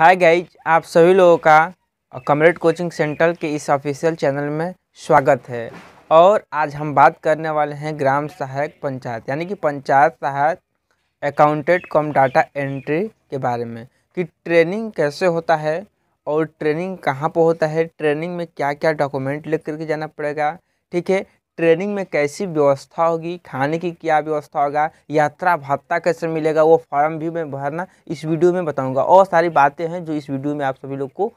hi guys आप सभी लोगों का कमरेड कोचिंग सेंटर के इस ऑफिशियल चैनल में स्वागत है और आज हम बात करने वाले हैं ग्राम सहायक पंचायत यानी कि पंचायत सहायक अकाउंटेंट कम डाटा एंट्री के बारे में कि ट्रेनिंग कैसे होता है और ट्रेनिंग कहाँ पर होता है ट्रेनिंग में क्या क्या डॉक्यूमेंट लेकर के जाना पड़ेगा ठीक है ट्रेनिंग में कैसी व्यवस्था होगी खाने की क्या व्यवस्था होगा यात्रा भत्ता कैसे मिलेगा वो फॉर्म भी मैं भरना इस वीडियो में बताऊंगा और सारी बातें हैं जो इस वीडियो में आप सभी लोग को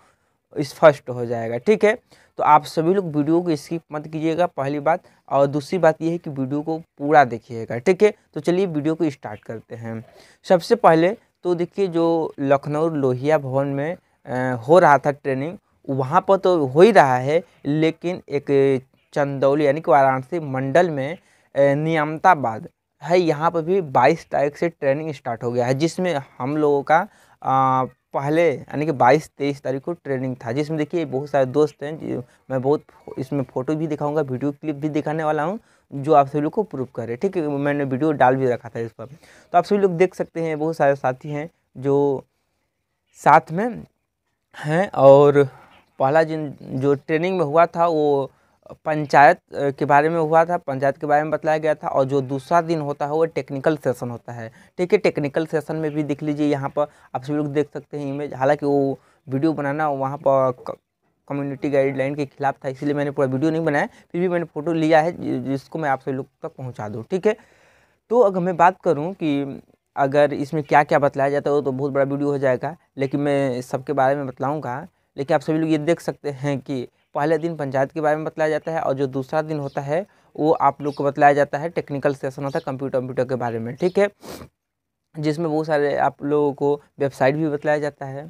स्पष्ट हो जाएगा ठीक है तो आप सभी लोग वीडियो को स्किप मत कीजिएगा पहली बात और दूसरी बात यह है कि वीडियो को पूरा देखिएगा ठीक है तो चलिए वीडियो को स्टार्ट करते हैं सबसे पहले तो देखिए जो लखनऊ लोहिया भवन में हो रहा था ट्रेनिंग वहाँ पर तो हो ही रहा है लेकिन एक चंदौली यानी कि वाराणसी मंडल में नियमताबाद है यहाँ पर भी 22 तारीख से ट्रेनिंग स्टार्ट हो गया है जिसमें हम लोगों का आ, पहले यानी कि 22 तेईस तारीख को ट्रेनिंग था जिसमें देखिए बहुत सारे दोस्त हैं मैं बहुत इसमें फ़ोटो भी दिखाऊंगा वीडियो क्लिप भी दिखाने वाला हूँ जो आप सभी लोग को प्रूव करे ठीक है मैंने वीडियो डाल भी रखा था इस पर तो आप सभी लोग देख सकते हैं बहुत सारे साथी हैं जो साथ में हैं और पहला जिन जो ट्रेनिंग में हुआ था वो पंचायत के बारे में हुआ था पंचायत के बारे में बताया गया था और जो दूसरा दिन होता है वो टेक्निकल सेशन होता है ठीक है टेक्निकल सेशन में भी देख लीजिए यहाँ पर आप सभी लोग देख सकते हैं इमेज हालांकि वो वीडियो बनाना वहाँ पर कम्युनिटी गाइडलाइन के खिलाफ था इसलिए मैंने पूरा वीडियो नहीं बनाया फिर भी मैंने फ़ोटो लिया है जिसको मैं आप सभी लोग तक पहुँचा दूँ ठीक है तो अगर मैं बात करूँ कि अगर इसमें क्या क्या बतलाया जाता है तो बहुत बड़ा वीडियो हो जाएगा लेकिन मैं सबके बारे में बतलाऊँगा लेकिन आप सभी लोग ये देख सकते हैं कि पहले दिन पंचायत के बारे में बताया जाता है और जो दूसरा दिन होता है वो आप लोग को बताया जाता है टेक्निकल सेशन होता है कंप्यूटर कंप्यूटर के बारे में ठीक है जिसमें बहुत सारे आप लोगों को वेबसाइट भी बताया जाता है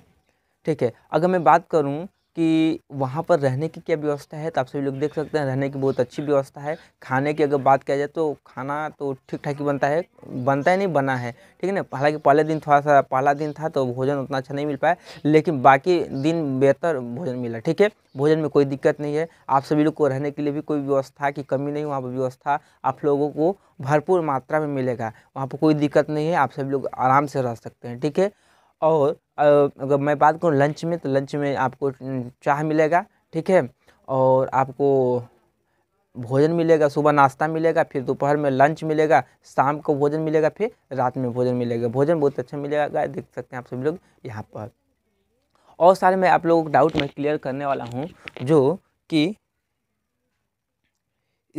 ठीक है अगर मैं बात करूँ कि वहाँ पर रहने की क्या व्यवस्था है तो आप सभी लोग देख सकते हैं रहने की बहुत अच्छी व्यवस्था है खाने की अगर बात किया जाए तो खाना तो ठीक ठाक ही बनता है बनता ही नहीं बना है ठीक है ना हालांकि पहले दिन थोड़ा सा पहला दिन था तो भोजन उतना अच्छा नहीं मिल पाया लेकिन बाकी दिन बेहतर भोजन मिला ठीक है भोजन में कोई दिक्कत नहीं है आप सभी लोग को रहने के लिए भी कोई व्यवस्था की कमी नहीं वहाँ पर व्यवस्था आप लोगों को भरपूर मात्रा में मिलेगा वहाँ पर कोई दिक्कत नहीं है आप सभी लोग आराम से रह सकते हैं ठीक है और अगर मैं बात करूँ लंच में तो लंच में आपको चाह मिलेगा ठीक है और आपको भोजन मिलेगा सुबह नाश्ता मिलेगा फिर दोपहर में लंच मिलेगा शाम को भोजन मिलेगा फिर रात में भोजन मिलेगा भोजन बहुत अच्छा मिलेगा देख सकते हैं आप सभी लोग यहाँ पर और सारे मैं आप लोगों को डाउट में क्लियर करने वाला हूँ जो कि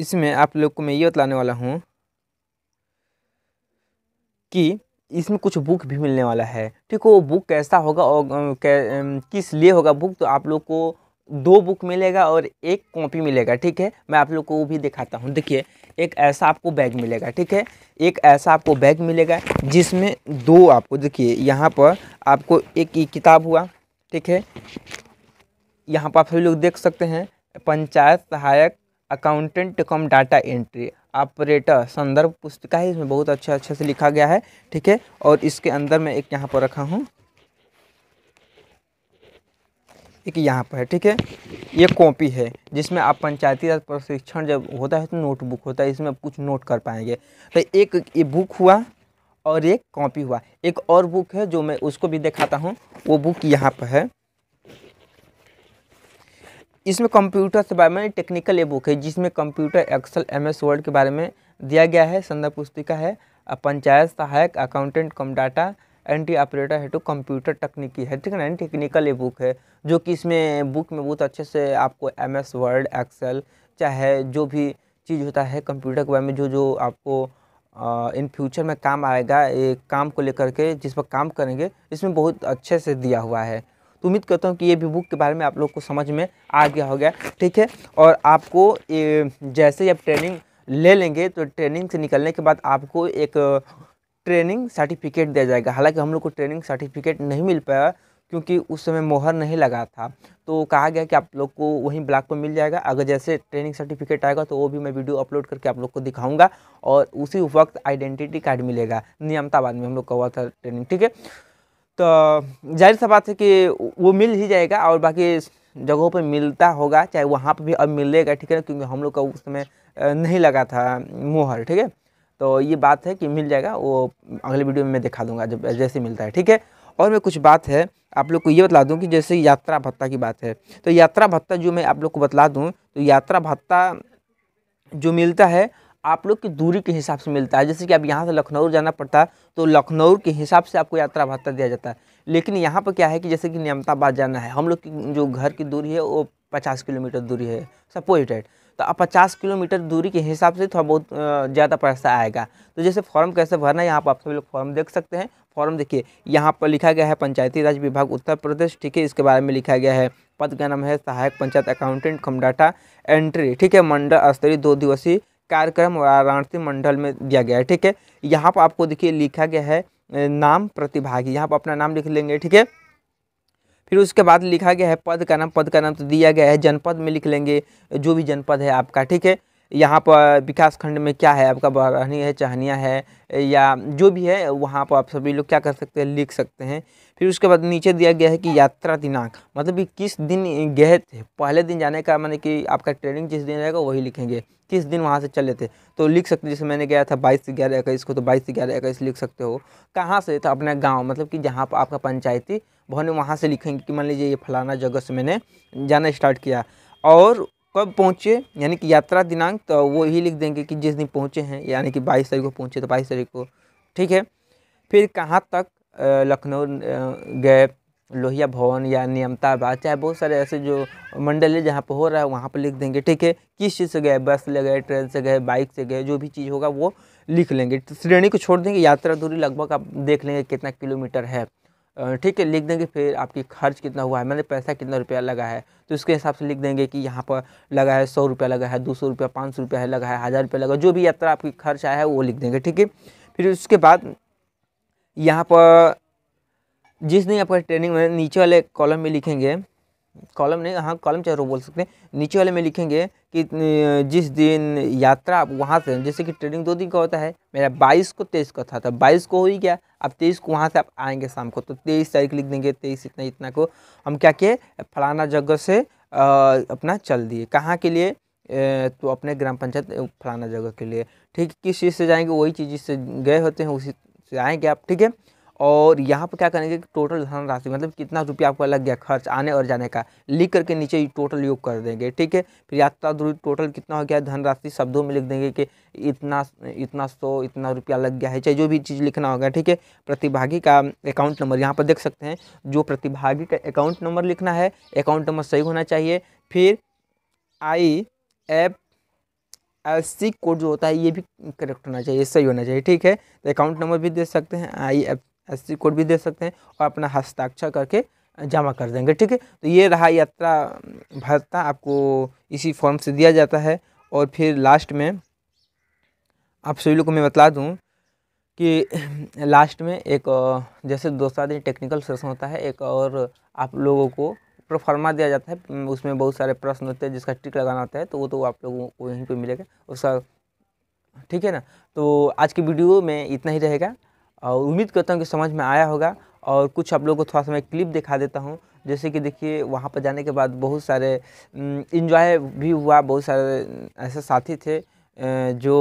इसमें आप लोग को मैं ये बतलाने वाला हूँ कि इसमें कुछ बुक भी मिलने वाला है ठीक है वो बुक कैसा होगा और कै, किस लिए होगा बुक तो आप लोग को दो बुक मिलेगा और एक कॉपी मिलेगा ठीक है मैं आप लोग को वो भी दिखाता हूँ देखिए एक ऐसा आपको बैग मिलेगा ठीक है एक ऐसा आपको बैग मिलेगा जिसमें दो आपको देखिए यहाँ पर आपको एक ही किताब हुआ ठीक है यहाँ पर आप सभी लोग देख सकते हैं पंचायत सहायक accountant cum data entry operator संदर्भ पुस्तिका है इसमें बहुत अच्छा अच्छे से लिखा गया है ठीक है और इसके अंदर मैं एक यहाँ पर रखा हूँ एक यहाँ पर है ठीक है ये कॉपी है जिसमें आप पंचायती राज प्रशिक्षण जब होता है तो नोटबुक होता है इसमें आप कुछ नोट कर पाएंगे तो एक ये बुक हुआ और एक कॉपी हुआ एक और बुक है जो मैं उसको भी दिखाता हूँ वो बुक यहाँ पर है इसमें कंप्यूटर के बारे में टेक्निकल ए बुक है जिसमें computer Excel M S Word के बारे में दिया गया है संदर्भ पुस्तिका है पंचायत सहायक accountant cum data entry operator है टू कंप्यूटर टेक्निकी है ठीक है ना टेक्निकल ये बुक है जो कि इसमें बुक में बहुत अच्छे से आपको एम एस वर्ड एक्सेल चाहे जो भी चीज़ होता है कंप्यूटर के बारे में जो जो आपको आ, इन फ्यूचर में काम आएगा एक काम को लेकर के जिस पर काम करेंगे इसमें बहुत अच्छे से दिया हुआ है तो उम्मीद करता हूँ कि ये भी बुक के बारे में आप लोग को समझ में आ गया हो गया ठीक है और आपको जैसे ही आप ट्रेनिंग ले लेंगे तो ट्रेनिंग से निकलने के बाद आपको एक ट्रेनिंग सर्टिफिकेट दिया जाएगा हालांकि हम लोग को ट्रेनिंग सर्टिफिकेट नहीं मिल पाया क्योंकि उस समय मोहर नहीं लगा था तो कहा गया कि आप लोग को वहीं ब्लॉक पर मिल जाएगा अगर जैसे ट्रेनिंग सर्टिफिकेट आएगा तो वो भी मैं वीडियो अपलोड करके आप लोग को दिखाऊंगा और उसी वक्त आइडेंटिटी कार्ड मिलेगा नियमताबाद में हम लोग का हुआ था ट्रेनिंग ठीक है तो जाहिर सा बात है कि वो मिल ही जाएगा और बाकी जगहों पर मिलता होगा चाहे वहाँ पर भी अब मिलेगा ठीक है क्योंकि हम लोग का उस समय नहीं लगा था मोहर ठीक है तो ये बात है कि मिल जाएगा वो अगले वीडियो में मैं दिखा दूंगा जब जैसे मिलता है ठीक है और मैं कुछ बात है आप लोग को ये बता दूं कि जैसे यात्रा भत्ता की बात है तो यात्रा भत्ता जो मैं आप लोग को बता दूं तो यात्रा भत्ता जो मिलता है आप लोग की दूरी के हिसाब से मिलता है जैसे कि अब यहाँ से लखनऊ जाना पड़ता है तो लखनऊ के हिसाब से आपको यात्रा भत्ता दिया जाता है लेकिन यहाँ पर क्या है कि जैसे कि नियमताबाद जाना है हम लोग की जो घर की दूरी है वो पचास किलोमीटर दूरी है सपोज डेट तो अब पचास किलोमीटर दूरी के हिसाब से थोड़ा बहुत ज़्यादा पैसा आएगा तो जैसे फॉर्म कैसे भरना है यहाँ पर आप सभी लोग फॉर्म देख सकते हैं फॉर्म देखिए यहाँ पर लिखा गया है पंचायती राज विभाग उत्तर प्रदेश ठीक है इसके बारे में लिखा गया है पद का नाम है सहायक panchayat accountant cum data entry ठीक है मंडल स्तरीय दो दिवसीय कार्यक्रम वाराणसी मंडल में दिया गया है ठीक है यहाँ पर आपको देखिए लिखा गया है नाम प्रतिभागी यहाँ पर अपना नाम लिख लेंगे ठीक है फिर उसके बाद लिखा गया है पद का नाम पद का नाम तो दिया गया है जनपद में लिख लेंगे जो भी जनपद है आपका ठीक है यहाँ पर विकास खंड में क्या है आपका बरहनी है चाहनिया है या जो भी है वहाँ पर आप सभी लोग क्या कर सकते हैं लिख सकते हैं फिर उसके बाद नीचे दिया गया है कि यात्रा दिनांक मतलब कि किस दिन गए थे पहले दिन जाने का मैंने कि आपका ट्रेनिंग जिस दिन रहेगा वही लिखेंगे किस दिन वहाँ से चले थे तो लिख सकते जैसे मैंने गया था बाईस ग्यारह इक्कीस को तो बाईस ग्यारह इक्कीस लिख सकते हो कहाँ से था तो अपना गाँव मतलब कि जहाँ पर आपका पंचायती भवन वहाँ से लिखेंगे कि मान लीजिए ये फलाना जगह से मैंने जाना स्टार्ट किया और कब पहुँचे यानी कि यात्रा दिनांक तो वो ही लिख देंगे कि जिस दिन पहुँचे हैं यानी कि बाईस तारीख को पहुँचे तो बाईस तारीख को ठीक है फिर कहाँ तक लखनऊ गए लोहिया भवन या नियमताबाद चाहे बहुत सारे ऐसे जो मंडल है जहाँ पर हो रहा है वहाँ पर लिख देंगे ठीक है किस चीज़ से गए बस से गए ट्रेन से गए बाइक से गए जो भी चीज़ होगा वो लिख लेंगे श्रेणी को छोड़ देंगे यात्रा दूरी लगभग आप देख लेंगे कितना किलोमीटर है ठीक है लिख देंगे फिर आपकी खर्च कितना हुआ है मैंने पैसा कितना रुपया लगा है तो इसके हिसाब से लिख देंगे कि यहाँ पर लगा है सौ रुपया लगा है दो सौ रुपया पाँच सौ रुपया है लगा है हज़ार रुपया लगा जो भी यात्रा आपकी खर्च आया है वो लिख देंगे ठीक है फिर उसके बाद यहाँ पर जिस दिन आपका ट्रेनिंग में नीचे वाले कॉलम में लिखेंगे कॉलम नहीं हाँ कॉलम चाहे रो बोल सकते हैं नीचे वाले में लिखेंगे कि जिस दिन यात्रा आप वहाँ से जैसे कि ट्रेनिंग दो दिन का होता है मेरा बाईस को तेईस का था तो बाईस को हो ही गया अब तेईस को वहाँ से आप आएंगे शाम को तो तेईस तारीख लिख देंगे तेईस इतना इतना को हम क्या किए फलाना जगह से आ, अपना चल दिए कहाँ के लिए ए, तो अपने ग्राम पंचायत फलाना जगह के लिए ठीक किस चीज़ से जाएंगे वही चीज़ जिससे गए होते हैं उसी से आएँगे आप ठीक है और यहाँ पर क्या करेंगे कि टोटल धनराशि मतलब कितना रुपया आपका लग गया खर्च आने और जाने का लिख करके नीचे टोटल योग कर देंगे ठीक है फिर यात्रा दूरी टोटल कितना हो गया धनराशि शब्दों में लिख देंगे कि इतना इतना सौ इतना रुपया लग गया है चाहे जो भी चीज़ लिखना होगा ठीक है प्रतिभागी का अकाउंट नंबर यहाँ पर देख सकते हैं जो प्रतिभागी का अकाउंट नंबर लिखना है अकाउंट नंबर सही होना चाहिए फिर आई एफ सी कोड जो होता है ये भी करेक्ट होना चाहिए सही होना चाहिए ठीक है तो अकाउंट नंबर भी दे सकते हैं आई एफ एस कोड भी दे सकते हैं और अपना हस्ताक्षर करके जमा कर देंगे ठीक है तो ये रहा यात्रा भत्ता आपको इसी फॉर्म से दिया जाता है और फिर लास्ट में आप सभी लोग को मैं बता दूं कि लास्ट में एक जैसे दो सात दिन टेक्निकल सेशन होता है एक और आप लोगों को प्रोफार्मा दिया जाता है उसमें बहुत सारे प्रश्न होते हैं जिसका टिक लगाना होता है तो वो तो आप लोगों को यहीं पर मिलेगा उसका ठीक है ना तो आज की वीडियो में इतना ही रहेगा और उम्मीद करता हूँ कि समझ में आया होगा और कुछ आप लोगों को थोड़ा सा मैं क्लिप दिखा देता हूँ जैसे कि देखिए वहाँ पर जाने के बाद बहुत सारे इन्जॉय भी हुआ बहुत सारे ऐसे साथी थे जो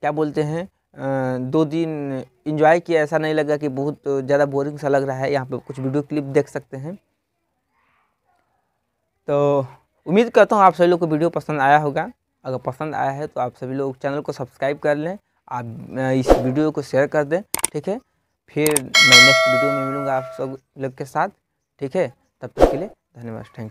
क्या बोलते हैं दो दिन इन्जॉय किया ऐसा नहीं लगा कि बहुत ज़्यादा बोरिंग सा लग रहा है यहाँ पर कुछ वीडियो क्लिप देख सकते हैं तो उम्मीद करता हूँ आप सभी लोग को वीडियो पसंद आया होगा अगर पसंद आया है तो आप सभी लोग चैनल को सब्सक्राइब कर लें आप इस वीडियो को शेयर कर दें ठीक है फिर मैं नेक्स्ट वीडियो में मिलूँगा आप सब लोग के साथ ठीक है तब तक के लिए धन्यवाद थैंक यू